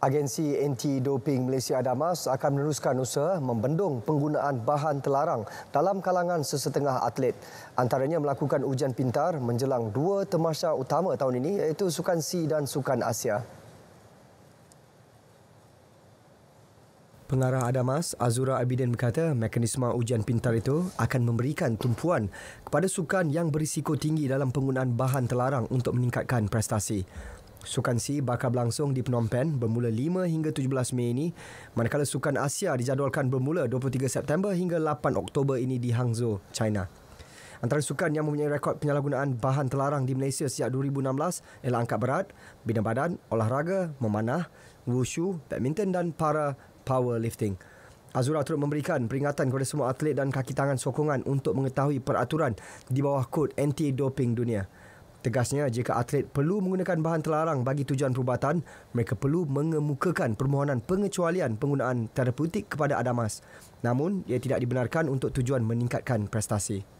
Agensi Anti-Doping Malaysia Adamas akan meneruskan usaha membendung penggunaan bahan terlarang dalam kalangan sesetengah atlet. Antaranya melakukan ujian pintar menjelang dua temasha utama tahun ini iaitu Sukan C dan Sukan Asia. Pengarah Adamas Azura Abidin berkata mekanisme ujian pintar itu akan memberikan tumpuan kepada sukan yang berisiko tinggi dalam penggunaan bahan terlarang untuk meningkatkan prestasi. Sukan C bakal berlangsung di Phnom Penh bermula 5 hingga 17 Mei ini manakala Sukan Asia dijadualkan bermula 23 September hingga 8 Oktober ini di Hangzhou, China. Antara sukan yang mempunyai rekod penyalahgunaan bahan terlarang di Malaysia sejak 2016 ialah angkat berat, bina badan, olahraga, memanah, wushu, badminton dan para powerlifting. Azura turut memberikan peringatan kepada semua atlet dan kaki tangan sokongan untuk mengetahui peraturan di bawah kod anti-doping dunia. Tegasnya, jika atlet perlu menggunakan bahan terlarang bagi tujuan perubatan, mereka perlu mengemukakan permohonan pengecualian penggunaan terapeutik kepada Adamas. Namun, ia tidak dibenarkan untuk tujuan meningkatkan prestasi.